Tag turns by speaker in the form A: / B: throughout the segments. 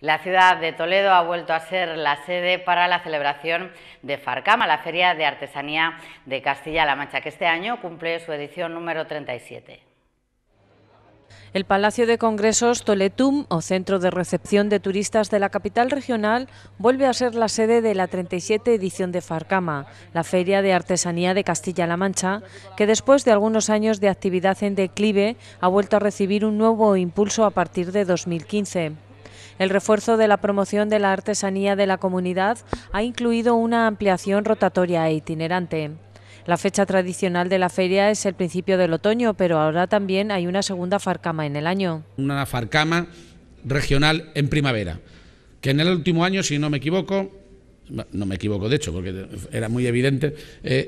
A: La ciudad de Toledo ha vuelto a ser la sede para la celebración de Farcama, la Feria de Artesanía de Castilla-La Mancha, que este año cumple su edición número 37. El Palacio de Congresos Toletum, o centro de recepción de turistas de la capital regional, vuelve a ser la sede de la 37 edición de Farcama, la Feria de Artesanía de Castilla-La Mancha, que después de algunos años de actividad en declive ha vuelto a recibir un nuevo impulso a partir de 2015. El refuerzo de la promoción de la artesanía de la comunidad ha incluido una ampliación rotatoria e itinerante. La fecha tradicional de la feria es el principio del otoño, pero ahora también hay una segunda farcama en el año.
B: Una farcama regional en primavera, que en el último año, si no me equivoco, no me equivoco de hecho, porque era muy evidente, eh,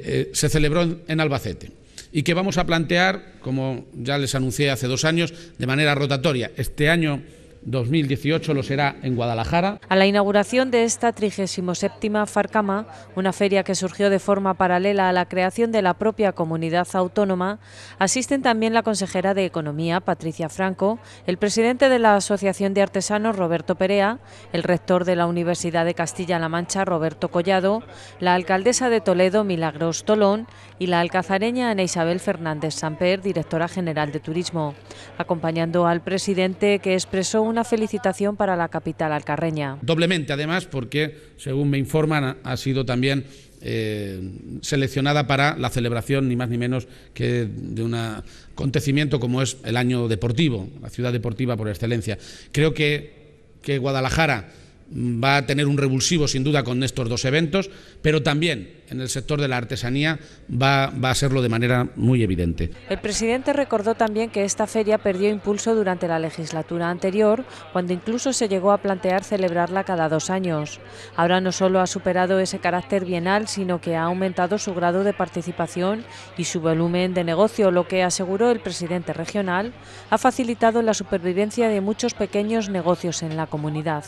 B: eh, se celebró en, en Albacete y que vamos a plantear, como ya les anuncié hace dos años, de manera rotatoria. Este año 2018 lo será en Guadalajara.
A: A la inauguración de esta 37 Farcama, una feria que surgió de forma paralela a la creación de la propia comunidad autónoma, asisten también la consejera de Economía, Patricia Franco, el presidente de la Asociación de Artesanos, Roberto Perea, el rector de la Universidad de Castilla-La Mancha, Roberto Collado, la alcaldesa de Toledo, Milagros Tolón, y la alcazareña Ana Isabel Fernández Samper, directora general de Turismo, acompañando al presidente que expresó un una felicitación para la capital alcarreña.
B: Doblemente, además, porque, según me informan, ha sido también eh, seleccionada para la celebración, ni más ni menos, que de un acontecimiento como es el año deportivo, la ciudad deportiva por excelencia. Creo que, que Guadalajara va a tener un revulsivo sin duda con estos dos eventos, pero también en el sector de la artesanía va, a serlo de manera muy evidente. El presidente
A: recordó también que esta feria perdió impulso durante la legislatura anterior, cuando incluso se llegó a plantear celebrarla cada dos años. Ahora no solo ha superado ese carácter bienal, sino que ha aumentado su grado de participación y su volumen de negocio, lo que aseguró el presidente regional ha facilitado la supervivencia de muchos pequeños negocios en la comunidad.